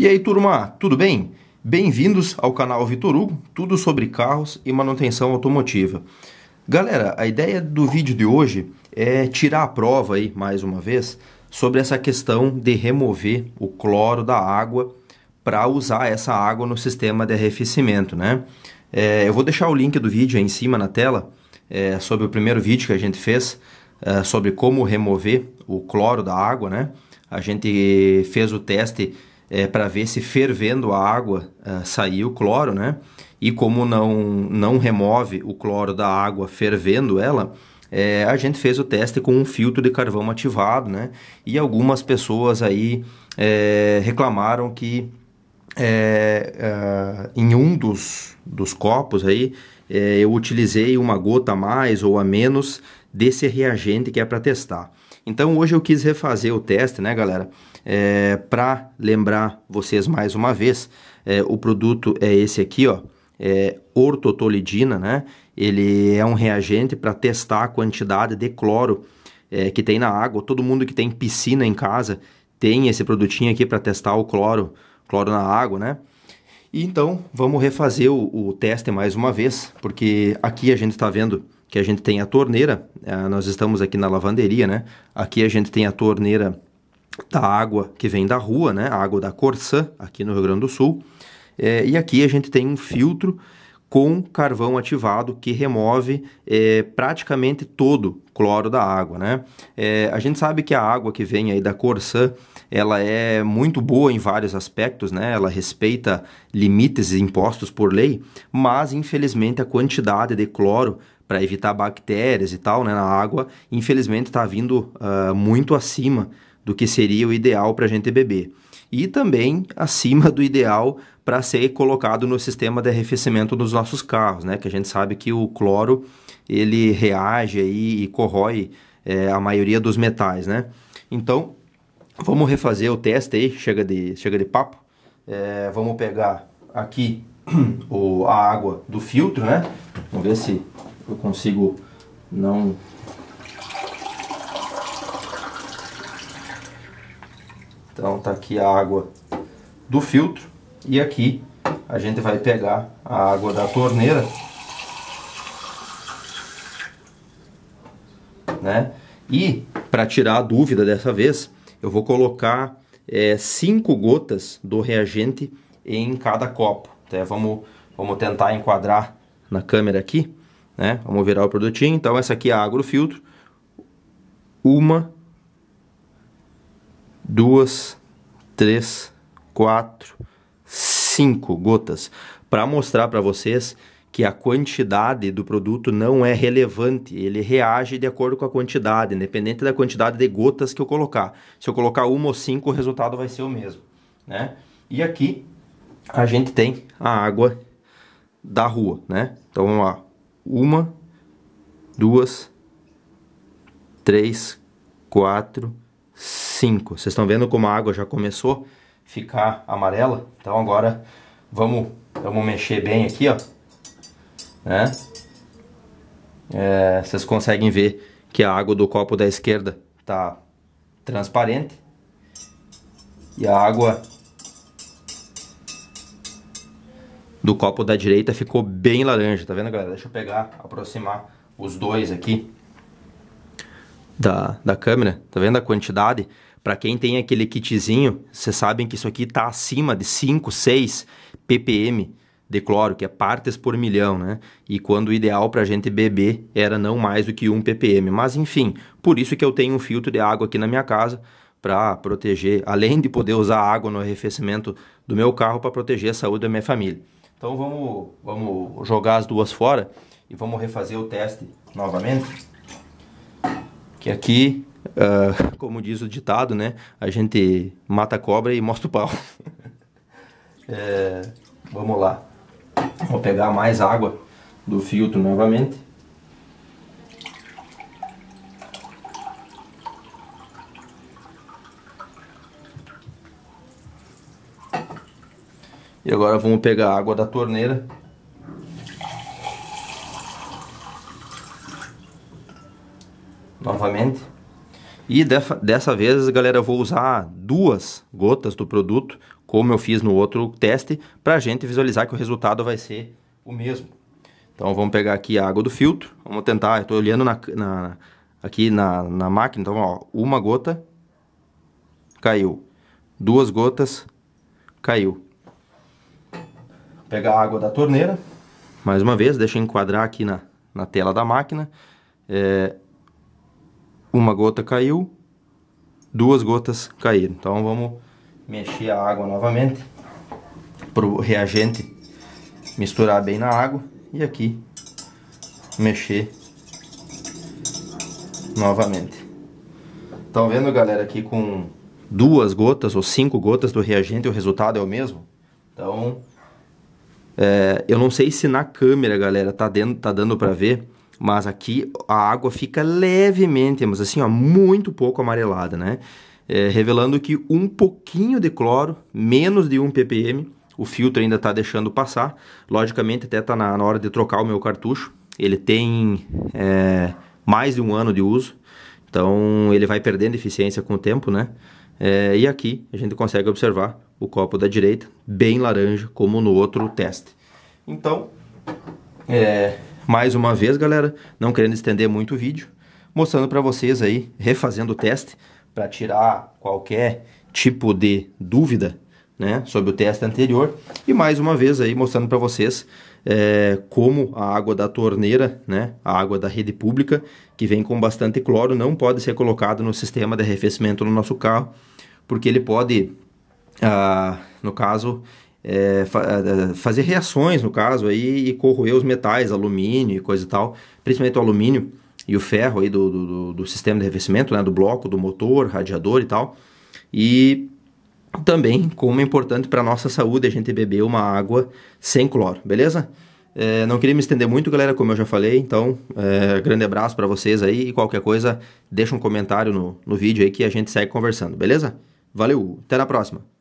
E aí, turma, tudo bem? Bem-vindos ao canal Vitor Hugo, tudo sobre carros e manutenção automotiva. Galera, a ideia do vídeo de hoje é tirar a prova aí, mais uma vez, sobre essa questão de remover o cloro da água para usar essa água no sistema de arrefecimento, né? É, eu vou deixar o link do vídeo aí em cima na tela, é, sobre o primeiro vídeo que a gente fez, é, sobre como remover o cloro da água, né? A gente fez o teste é, para ver se fervendo a água ah, saiu o cloro, né? E como não, não remove o cloro da água fervendo ela, é, a gente fez o teste com um filtro de carvão ativado, né? E algumas pessoas aí é, reclamaram que é, ah, em um dos, dos copos aí é, eu utilizei uma gota a mais ou a menos desse reagente que é para testar. Então hoje eu quis refazer o teste, né, galera? É, Para lembrar vocês mais uma vez, é, o produto é esse aqui, ó, é, ortotolidina, né? Ele é um reagente para testar a quantidade de cloro é, que tem na água. Todo mundo que tem piscina em casa tem esse produtinho aqui para testar o cloro, cloro na água, né? E então vamos refazer o, o, teste mais uma vez, porque aqui a gente está vendo que a gente tem a torneira. É, nós estamos aqui na lavanderia, né? Aqui a gente tem a torneira da água que vem da rua, né? A água da Corsã, aqui no Rio Grande do Sul. É, e aqui a gente tem um filtro com carvão ativado que remove é, praticamente todo o cloro da água, né? É, a gente sabe que a água que vem aí da Corsã, ela é muito boa em vários aspectos, né? Ela respeita limites impostos por lei, mas infelizmente a quantidade de cloro para evitar bactérias e tal né, na água, infelizmente está vindo uh, muito acima do que seria o ideal para a gente beber. E também acima do ideal para ser colocado no sistema de arrefecimento dos nossos carros, né? Que a gente sabe que o cloro ele reage aí e corrói é, a maioria dos metais, né? Então, vamos refazer o teste aí, chega de, chega de papo. É, vamos pegar aqui o, a água do filtro, né? Vamos ver se eu consigo não Então tá aqui a água do filtro e aqui a gente vai pegar a água da torneira, né? E para tirar a dúvida dessa vez, eu vou colocar 5 é, gotas do reagente em cada copo. Então, vamos, vamos tentar enquadrar na câmera aqui, né? Vamos virar o produtinho. Então essa aqui é a água do filtro. Uma duas, três, quatro, cinco gotas para mostrar para vocês que a quantidade do produto não é relevante, ele reage de acordo com a quantidade, independente da quantidade de gotas que eu colocar. Se eu colocar uma ou cinco, o resultado vai ser o mesmo, né? E aqui a gente tem a água da rua, né? Então vamos lá, uma, duas, três, quatro, 5. Vocês estão vendo como a água já começou a ficar amarela? Então agora vamos, vamos mexer bem aqui, ó. Né? É, vocês conseguem ver que a água do copo da esquerda tá transparente. E a água do copo da direita ficou bem laranja, tá vendo galera? Deixa eu pegar, aproximar os dois aqui da, da câmera, tá vendo a quantidade? Para quem tem aquele kitzinho, vocês sabem que isso aqui está acima de 5, 6 ppm de cloro, que é partes por milhão, né? E quando o ideal para a gente beber era não mais do que 1 ppm. Mas enfim, por isso que eu tenho um filtro de água aqui na minha casa para proteger, além de poder usar água no arrefecimento do meu carro para proteger a saúde da minha família. Então vamos, vamos jogar as duas fora e vamos refazer o teste novamente. Que aqui Uh, como diz o ditado, né? A gente mata a cobra e mostra o pau. é, vamos lá. Vou pegar mais água do filtro novamente. E agora vamos pegar a água da torneira. Novamente. E dessa, dessa vez, galera, eu vou usar duas gotas do produto, como eu fiz no outro teste, para a gente visualizar que o resultado vai ser o mesmo. Então vamos pegar aqui a água do filtro, vamos tentar, estou olhando na, na, aqui na, na máquina, então ó, uma gota caiu, duas gotas caiu. Pegar a água da torneira, mais uma vez, deixa eu enquadrar aqui na, na tela da máquina. É, uma gota caiu, duas gotas caíram. Então vamos mexer a água novamente para o reagente misturar bem na água e aqui mexer novamente. Estão vendo galera aqui com duas gotas ou cinco gotas do reagente o resultado é o mesmo? Então é, eu não sei se na câmera galera tá, dentro, tá dando para ver mas aqui a água fica levemente, mas assim, ó, muito pouco amarelada, né? É, revelando que um pouquinho de cloro, menos de 1 ppm, o filtro ainda está deixando passar. Logicamente, até está na, na, hora de trocar o meu cartucho. Ele tem é, mais de um ano de uso, então ele vai perdendo eficiência com o tempo, né? É, e aqui a gente consegue observar o copo da direita bem laranja, como no outro teste. Então, é, mais uma vez, galera, não querendo estender muito o vídeo, mostrando para vocês aí, refazendo o teste, para tirar qualquer tipo de dúvida né, sobre o teste anterior. E mais uma vez aí mostrando para vocês é, como a água da torneira, né, a água da rede pública, que vem com bastante cloro, não pode ser colocada no sistema de arrefecimento no nosso carro, porque ele pode, ah, no caso, é, fa é, é, fazer reações, no caso, aí, e corroer os metais, alumínio e coisa e tal, principalmente o alumínio e o ferro aí do, do, do sistema de revestimento, né, do bloco, do motor, radiador e tal. E também como é importante para a nossa saúde a gente beber uma água sem cloro, beleza? É, não queria me estender muito, galera, como eu já falei, então é, grande abraço para vocês aí e qualquer coisa deixa um comentário no, no vídeo aí que a gente segue conversando, beleza? Valeu, até na próxima!